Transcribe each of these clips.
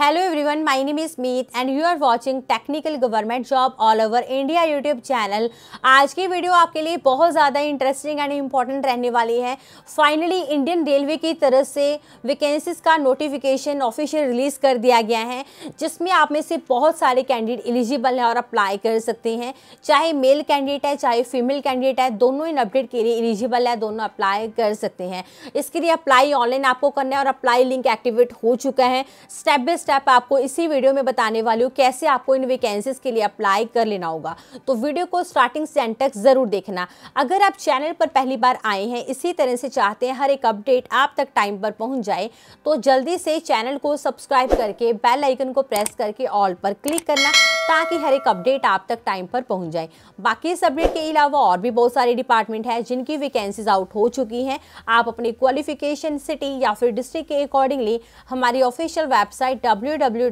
hello everyone my name is Meet and you are watching technical government job all over India YouTube channel आज की video आपके लिए बहुत ज़्यादा इंटरेस्टिंग एंड इम्पॉर्टेंट रहने वाली है फाइनली इंडियन रेलवे की तरफ से वैकेंसीज का नोटिफिकेशन ऑफिशियल रिलीज़ कर दिया गया है जिसमें आप में से बहुत सारे कैंडिडेट एलिजिबल हैं और अप्लाई कर सकते हैं चाहे मेल कैंडिडेट है चाहे फीमेल कैंडिडेट है दोनों इन अपडेट के लिए एलिजिबल है दोनों अप्लाई कर सकते हैं इसके लिए अप्लाई ऑनलाइन आपको करना है और अप्लाई लिंक एक्टिवेट हो चुका है स्टेप बाई स्टेप आपको इसी वीडियो में बताने वाली हूँ कैसे आपको इन वैकेंसीज के लिए अप्लाई कर लेना होगा तो वीडियो को स्टार्टिंग से एंड तक ज़रूर देखना अगर आप चैनल पर पहली बार आए हैं इसी तरह से चाहते हैं हर एक अपडेट आप तक टाइम पर पहुँच जाए तो जल्दी से चैनल को सब्सक्राइब करके बेल आइकन को प्रेस करके ऑल पर क्लिक करना ताकि हर एक अपडेट आप तक टाइम पर पहुंच जाए बाकी इस अपडेट के अलावा और भी बहुत सारे डिपार्टमेंट हैं जिनकी वैकेंसीज आउट हो चुकी हैं आप अपने क्वालिफिकेशन सिटी या फिर डिस्ट्रिक्ट के अकॉर्डिंगली हमारी ऑफिशियल वेबसाइट डब्ल्यू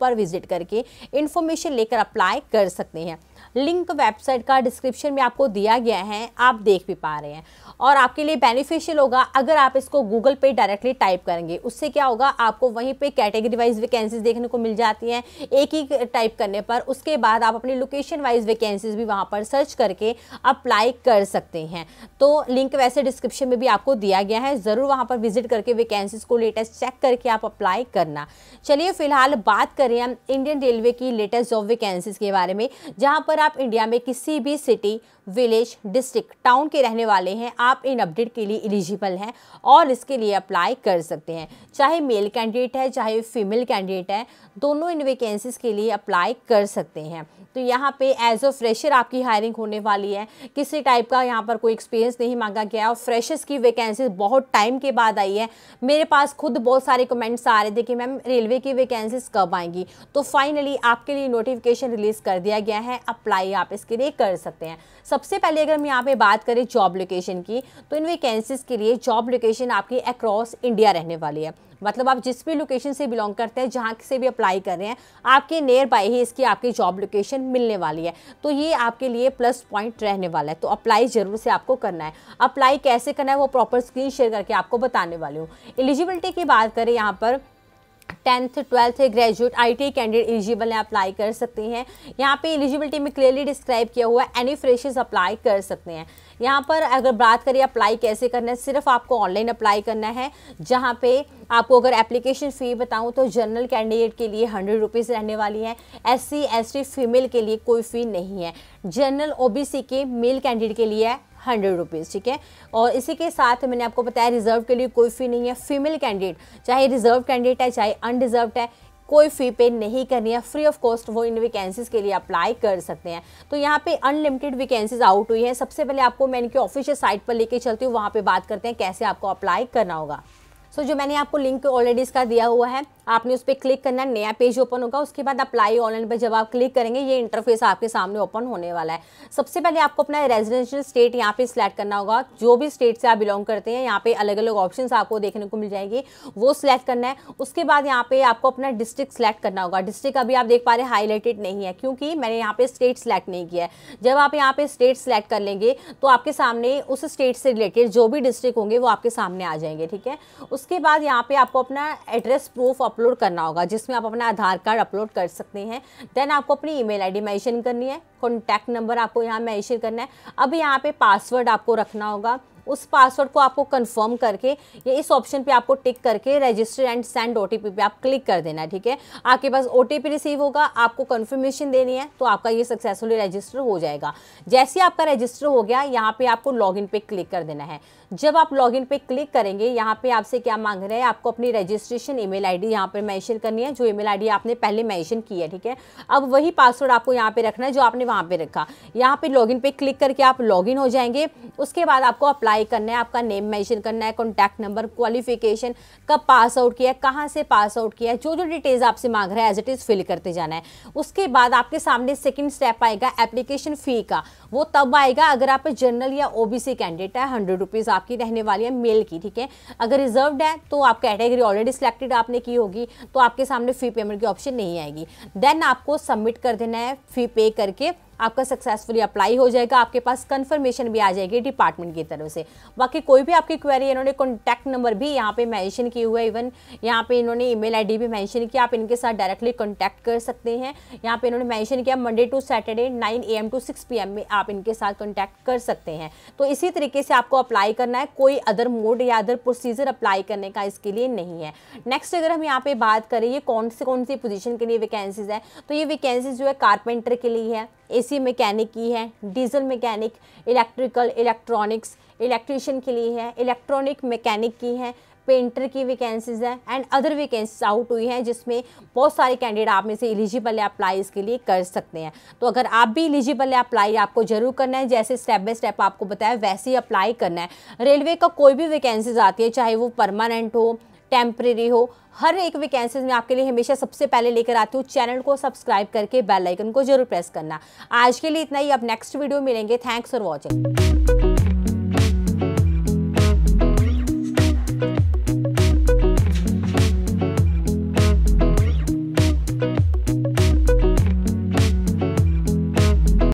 पर विजिट करके इन्फॉर्मेशन लेकर अप्लाई कर सकते हैं लिंक वेबसाइट का डिस्क्रिप्शन में आपको दिया गया है आप देख भी पा रहे हैं और आपके लिए बेनिफिशियल होगा अगर आप इसको गूगल पे डायरेक्टली टाइप करेंगे उससे क्या होगा आपको वहीं पे कैटेगरी वाइज वैकेंसीज देखने को मिल जाती हैं एक ही टाइप करने पर उसके बाद आप अपनी लोकेशन वाइज वैकेंसीज भी वहाँ पर सर्च करके अप्लाई कर सकते हैं तो लिंक वैसे डिस्क्रिप्शन में भी आपको दिया गया है ज़रूर वहाँ पर विजिट करके वैकेंसीज को लेटेस्ट चेक करके आप अप्लाई करना चलिए फिलहाल बात करें हम इंडियन रेलवे की लेटेस्ट जॉब वैकेंसीज के बारे में जहाँ पर अगर आप इंडिया में किसी भी सिटी विलेज डिस्ट्रिक्ट टाउन के रहने वाले हैं आप इन अपडेट के लिए एलिजिबल हैं और इसके लिए अप्लाई कर सकते हैं चाहे मेल कैंडिडेट है चाहे फीमेल कैंडिडेट है दोनों इन वैकेंसीज के लिए अप्लाई कर सकते हैं तो यहाँ पे एज अ फ्रेशर आपकी हायरिंग होने वाली है किसी टाइप का यहाँ पर कोई एक्सपीरियंस नहीं मांगा गया और फ्रेशर्स की वैकेंसीज बहुत टाइम के बाद आई है मेरे पास खुद बहुत सारे कमेंट्स आ रहे थे कि मैम रेलवे की वैकेंसीज कब आएंगी तो फाइनली आपके लिए नोटिफिकेशन रिलीज़ कर दिया गया है अप्लाई अप्लाई आप इसके लिए कर सकते हैं सबसे पहले अगर हम यहाँ पे बात करें जॉब लोकेशन की तो इन वैकेंसीज़ के लिए जॉब लोकेशन आपकी अक्रॉस इंडिया रहने वाली है मतलब आप जिस भी लोकेशन से बिलोंग करते हैं जहाँ से भी अप्लाई कर रहे हैं आपके नियर बाई ही इसकी आपकी जॉब लोकेशन मिलने वाली है तो ये आपके लिए प्लस पॉइंट रहने वाला है तो अप्लाई ज़रूर से आपको करना है अप्लाई कैसे करना है वो प्रॉपर स्क्रीन शेयर करके आपको बताने वाली हूँ एलिजिबिलिटी की बात करें यहाँ पर टेंथ ट्वेल्थ ग्रेजुएट टी कैंडिडेट एलिजिबल हैं अप्लाई कर सकते हैं यहाँ पे एलिजिबिलिटी में क्लियरली डिस्क्राइब किया हुआ है एनी फ्रेशर्स अप्लाई कर सकते हैं यहाँ पर अगर बात करें अप्लाई कैसे करना है सिर्फ आपको ऑनलाइन अप्लाई करना है जहाँ पे आपको अगर एप्लीकेशन फ़ी बताऊँ तो जनरल कैंडिडेट के लिए हंड्रेड रुपीज़ रहने वाली है एस सी फीमेल के लिए कोई फ़ी नहीं है जनरल ओ के मेल कैंडिडेट के लिए हंड्रेड रुपीज़ ठीक है और इसी के साथ मैंने आपको बताया रिजर्व के लिए कोई फ़ी नहीं है फीमेल कैंडिडेट चाहे रिजर्व कैंडिडेट है चाहे अनडिजर्व है कोई फ़ी पे नहीं करनी है फ्री ऑफ कॉस्ट वो इन वैकेंसीज़ के लिए अप्लाई कर सकते हैं तो यहाँ पे अनलिमिटेड वैकेंसीज आउट हुई है सबसे पहले आपको मैं इनकी ऑफिशियल साइट पर लेके चलती हूँ वहाँ पे बात करते हैं कैसे आपको अप्लाई करना होगा सो so, जो मैंने आपको लिंक ऑलरेडी इसका दिया हुआ है आपने उस पर क्लिक करना है नया पेज ओपन होगा उसके बाद अप्लाई ऑनलाइन पर जब आप क्लिक करेंगे ये इंटरफेस आपके सामने ओपन होने वाला है सबसे पहले आपको अपना रेजिडेंशियल स्टेट यहाँ पे सिलेक्ट करना होगा जो भी स्टेट से आप बिलोंग करते हैं यहाँ पे अलग अलग ऑप्शन आपको देखने को मिल जाएंगे वो सिलेक्ट करना है उसके बाद यहाँ पे आपको अपना डिस्ट्रिक्ट सेलेक्ट करना होगा डिस्ट्रिक्ट अभी आप देख पा रहे हाईलाइटेड नहीं है क्योंकि मैंने यहाँ पे स्टेट सिलेक्ट नहीं किया है जब आप यहाँ पे स्टेट सेलेक्ट कर लेंगे तो आपके सामने उस स्टेट से रिलेटेड जो भी डिस्ट्रिक्ट होंगे वो आपके सामने आ जाएंगे ठीक है उसके बाद यहाँ पे आपको अपना एड्रेस प्रूफ अपलोड करना होगा जिसमें आप अपना आधार कार्ड अपलोड कर सकते हैं देन आपको अपनी ईमेल आईडी मेंशन करनी है कॉन्टैक्ट नंबर आपको यहाँ मेंशन करना है अब यहाँ पे पासवर्ड आपको रखना होगा उस पासवर्ड को आपको कंफर्म करके या इस ऑप्शन पे आपको टिक करके रजिस्टर एंड सेंड ओ पे आप क्लिक कर देना है ठीक है आपके पास ओ रिसीव होगा आपको कन्फर्मेशन देनी है तो आपका ये सक्सेसफुली रजिस्टर हो जाएगा जैसे आपका रजिस्टर हो गया यहाँ पर आपको लॉगिन पे क्लिक कर देना है जब आप लॉगिन पे क्लिक करेंगे यहाँ पे आपसे क्या मांग रहे हैं आपको अपनी रजिस्ट्रेशन ईमेल आईडी यहाँ पे मेंशन करनी है जो ईमेल आईडी आपने पहले मेंशन की है ठीक है अब वही पासवर्ड आपको यहाँ पे रखना है जो आपने वहाँ पे रखा यहाँ पे लॉगिन पे क्लिक करके आप लॉगिन हो जाएंगे उसके बाद आपको अप्लाई अप्लाई करना है आपका नेम मेंशन करना है कॉन्टैक्ट नंबर क्वालिफिकेशन कब पास आउट किया है कहाँ से पास आउट किया है जो जो डिटेल्स आपसे मांग रहा है एज इट इज़ फिल करते जाना है उसके बाद आपके सामने सेकेंड स्टेप आएगा एप्लीकेशन फ़ी का वो तब आएगा अगर आप जनरल या ओबीसी कैंडिडेट है हंड्रेड रुपीज़ आपकी रहने वाली है मेल की ठीक है अगर रिजर्व है तो आप कैटेगरी ऑलरेडी सिलेक्टेड आपने की होगी तो आपके सामने फ़ी पेमेंट की ऑप्शन नहीं आएगी देन आपको सबमिट कर देना है फ़ी पे करके आपका सक्सेसफुली अप्लाई हो जाएगा आपके पास कन्फर्मेशन भी आ जाएगी डिपार्टमेंट की तरफ से बाकी कोई भी आपकी क्वेरी इन्होंने कॉन्टैक्ट नंबर भी यहाँ पे मेंशन किए हुए इवन यहाँ पे इन्होंने ईमेल आईडी भी मेंशन किया आप इनके साथ डायरेक्टली कॉन्टैक्ट कर सकते हैं यहाँ पे इन्होंने मैंशन किया Monday to Saturday nine A to six P में आप इनके साथ कॉन्टैक्ट कर सकते हैं तो इसी तरीके से आपको अप्लाई करना है कोई अदर मोड या अदर प्रोसीजर अप्लाई करने का इसके लिए नहीं है नेक्स्ट अगर हम यहाँ पे बात करें ये कौन से कौन सी पोजीशन के लिए वैकेंसीज है तो ये वैकेंसीज जो है कारपेंटर के लिए है एसी मैकेनिक की है diesel mechanic electrical electronics electrician के लिए है इलेक्ट्रॉनिक मैकेनिक की है पेंटर की वैकेंसीज हैं एंड अदर वैकेंसीज आउट हुई हैं जिसमें बहुत सारे कैंडिडेट आप में से एलिजिबल है अप्लाई इसके लिए कर सकते हैं तो अगर आप भी एलिजिबल है अप्लाई आपको जरूर करना है जैसे स्टेप बाय स्टेप आपको बताया वैसे ही अप्लाई करना है रेलवे का कोई भी वैकेंसीज आती है चाहे वो परमानेंट हो टेम्प्रेरी हो हर एक वैकेंसीज में आपके लिए हमेशा सबसे पहले लेकर आती हूँ चैनल को सब्सक्राइब करके बेल आइकन को जरूर प्रेस करना आज के लिए इतना ही अब नेक्स्ट वीडियो मिलेंगे थैंक्स फॉर वॉचिंग